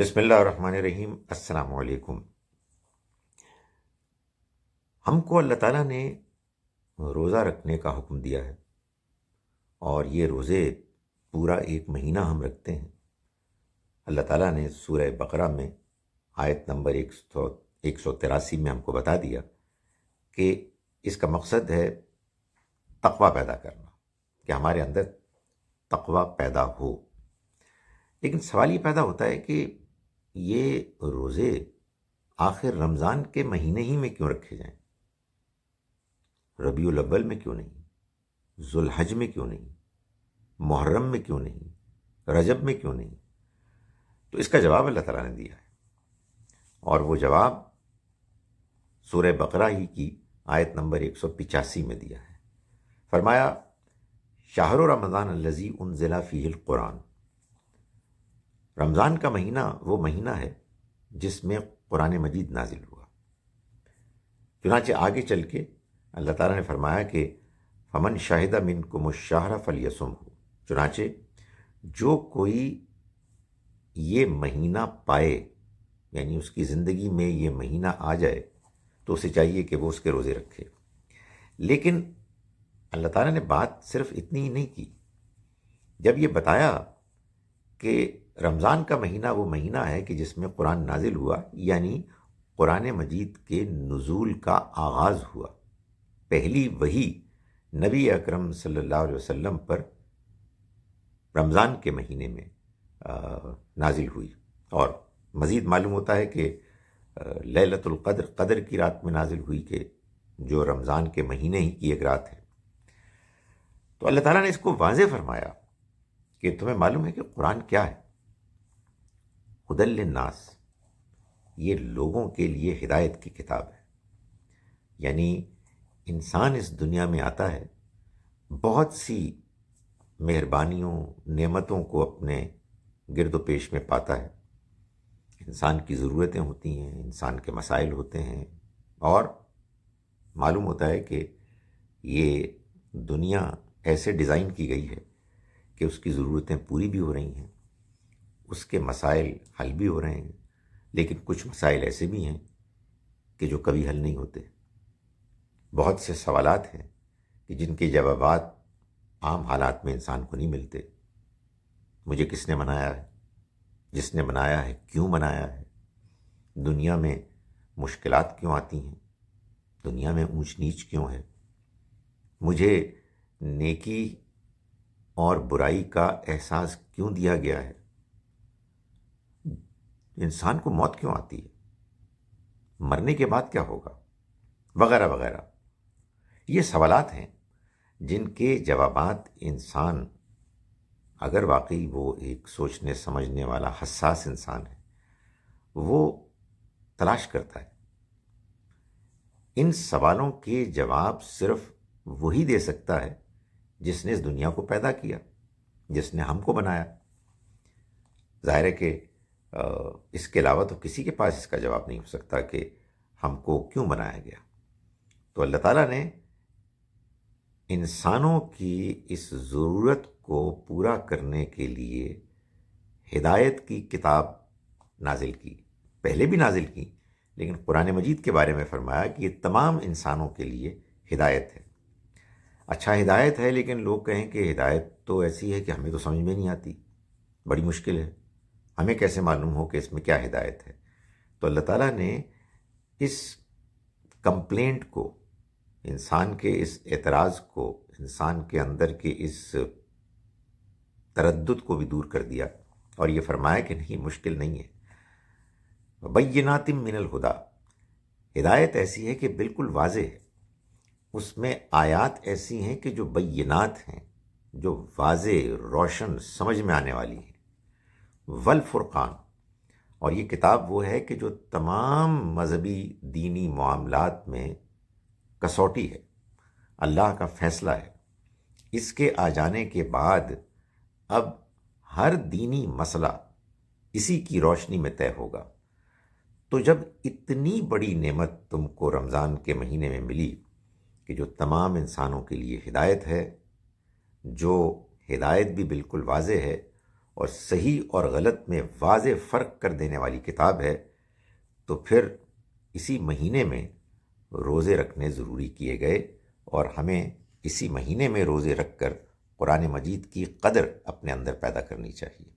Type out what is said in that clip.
बिसमीम असलकुम हमको अल्लाह ताला ने रोज़ा रखने का हुक्म दिया है और ये रोज़े पूरा एक महीना हम रखते हैं अल्लाह ताला ने सूरह बकरा में आयत नंबर एक सौ एक सौ तिरासी में हमको बता दिया कि इसका मकसद है तकवा पैदा करना कि हमारे अंदर तकवा पैदा हो लेकिन सवाल ये पैदा होता है कि ये रोज़े आखिर रमज़ान के महीने ही में क्यों रखे जाएं रबी अव्वल में क्यों नहीं जुलहज में क्यों नहीं मुहर्रम में क्यों नहीं रजब में क्यों नहीं तो इसका जवाब अल्लाह ताला ने दिया है और वो जवाब सूर्य बकरा ही की आयत नंबर एक सौ पिचासी में दिया है फरमाया शाहर रमज़ान लजी उन ज़िला फ़ील कुरान रमज़ान का महीना वो महीना है जिसमें कुरान मजीद नाजिल हुआ चुनाचे आगे चल के अल्लाह ताला ने फरमाया कि फमन शाहिदा मिन को मुशाहरा फल यसुम हो चुनाचे जो कोई ये महीना पाए यानी उसकी ज़िंदगी में ये महीना आ जाए तो उसे चाहिए कि वो उसके रोज़े रखे लेकिन अल्लाह ताला ने बात सिर्फ इतनी ही नहीं की जब ये बताया कि रमज़ान का महीना वो महीना है कि जिसमें कुरान नाजिल हुआ यानी कुरान मजीद के नज़ूल का आगाज़ हुआ पहली वही नबी अकरम सल्लल्लाहु अलैहि वसल्लम पर रमज़ान के महीने में नाजिल हुई और मज़ीद मालूम होता है कि ललतुल्क़द्र कदर की रात में नाजिल हुई कि जो रमज़ान के महीने ही की एक रात है तो अल्लाह ताला ने इसको वाज फरमाया कि तुम्हें मालूम है कि कुरान क्या है हदल नास ये लोगों के लिए हिदायत की किताब है यानी इंसान इस दुनिया में आता है बहुत सी मेहरबानियों नेमतों को अपने गिरद पेश में पाता है इंसान की ज़रूरतें होती हैं इंसान के मसाइल होते हैं और मालूम होता है कि ये दुनिया ऐसे डिज़ाइन की गई है कि उसकी ज़रूरतें पूरी भी हो रही हैं उसके मसाइल हल भी हो रहे हैं लेकिन कुछ मसाइल ऐसे भी हैं कि जो कभी हल नहीं होते बहुत से सवाल हैं कि जिनके जवाब आम हालात में इंसान को नहीं मिलते मुझे किसने मनाया है जिसने मनाया है क्यों मनाया है दुनिया में मुश्किल क्यों आती हैं दुनिया में ऊंच नीच क्यों है मुझे नेकी और बुराई का एहसास क्यों दिया गया है इंसान को मौत क्यों आती है मरने के बाद क्या होगा वगैरह वगैरह ये सवालत हैं जिनके जवाब इंसान अगर वाकई वो एक सोचने समझने वाला हसास इंसान है वो तलाश करता है इन सवालों के जवाब सिर्फ वही दे सकता है जिसने इस दुनिया को पैदा किया जिसने हमको बनाया ज़ाहिर है कि इसके अलावा तो किसी के पास इसका जवाब नहीं हो सकता कि हमको क्यों बनाया गया तो अल्लाह ताला ने इंसानों की इस ज़रूरत को पूरा करने के लिए हिदायत की किताब नाजिल की पहले भी नाजिल की लेकिन कुरान मजीद के बारे में फ़रमाया कि ये तमाम इंसानों के लिए हिदायत है अच्छा हिदायत है लेकिन लोग कहें कि हिदायत तो ऐसी है कि हमें तो समझ में नहीं आती बड़ी मुश्किल है हमें कैसे मालूम हो कि इसमें क्या हिदायत है तो अल्लाह ताला ने इस कंप्लेंट को इंसान के इस एतराज़ को इंसान के अंदर के इस तरद को भी दूर कर दिया और ये फरमाया कि नहीं मुश्किल नहीं है बैनातिम मिनल हुदा हिदायत ऐसी है कि बिल्कुल वाज है उसमें आयात ऐसी हैं कि जो बैनात हैं जो वाज रोशन समझ में आने वाली हैं वल फुरक़ान और ये किताब वो है कि जो तमाम मजहबी दीनी मामलात में कसौटी है अल्लाह का फ़ैसला है इसके आ जाने के बाद अब हर दीनी मसला इसी की रोशनी में तय होगा तो जब इतनी बड़ी नेमत तुमको रमज़ान के महीने में मिली कि जो तमाम इंसानों के लिए हिदायत है जो हिदायत भी बिल्कुल वाज है और सही और गलत में वाज फ़र्क कर देने वाली किताब है तो फिर इसी महीने में रोज़े रखने ज़रूरी किए गए और हमें इसी महीने में रोज़े रख कर कुरान मजीद की कदर अपने अंदर पैदा करनी चाहिए